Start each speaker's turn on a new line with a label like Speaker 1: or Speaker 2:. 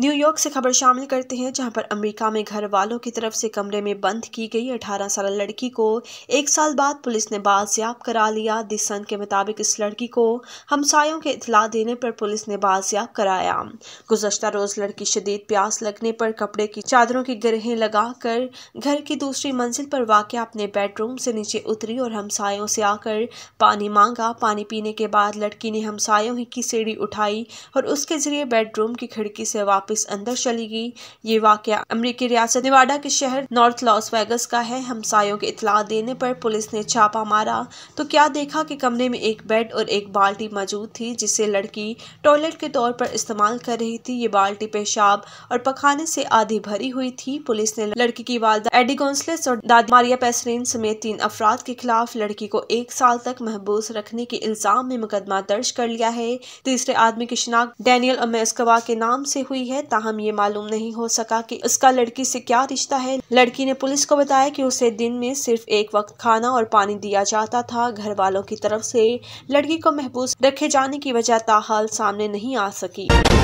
Speaker 1: New York से खबर शामिल करते हैं जहां पर अमेरिका में घर वालों की तरफ से कमरे में बंद की गई 18 साल लड़की को एक साल बाद पुलिस ने बाजियाब करा लिया दिसन के मुताबिक इस लड़की को हमसायों के इतला देने पर पुलिस ने बाजियाब कराया गुजशत रोज लड़की शदीद प्यास लगने पर कपड़े की चादरों की लगा लगाकर घर की दूसरी मंजिल पर वाक़ अपने बेडरूम से नीचे उतरी और हमसायों से आकर पानी मांगा पानी पीने के बाद लड़की ने हमसायों की सीढ़ी उठाई और उसके जरिए बेडरूम की खिड़की से वापस वापस अंदर चली गई ये वाक़ अमरीकी रियासत निवाडा के शहर नॉर्थ लॉस वेगस का है हमसायों के इतला देने पर पुलिस ने छापा मारा तो क्या देखा कि कमरे में एक बेड और एक बाल्टी मौजूद थी जिसे लड़की टॉयलेट के तौर पर इस्तेमाल कर रही थी ये बाल्टी पेशाब और पखाने से आधी भरी हुई थी पुलिस ने लड़की की वालदा एडी गोन्सलेस और दादी मारिया पेसरीन समेत तीन अफराद के खिलाफ लड़की को एक साल तक महबूस रखने के इल्जाम में मुकदमा दर्ज कर लिया है तीसरे आदमी की शिनाख्त डैनियल अमेस्कवा के नाम से हुई है है ताहम ये मालूम नहीं हो सका कि उसका लड़की से क्या रिश्ता है लड़की ने पुलिस को बताया कि उसे दिन में सिर्फ एक वक्त खाना और पानी दिया जाता था घर वालों की तरफ से लड़की को महफूज रखे जाने की वजह ताहाल सामने नहीं आ सकी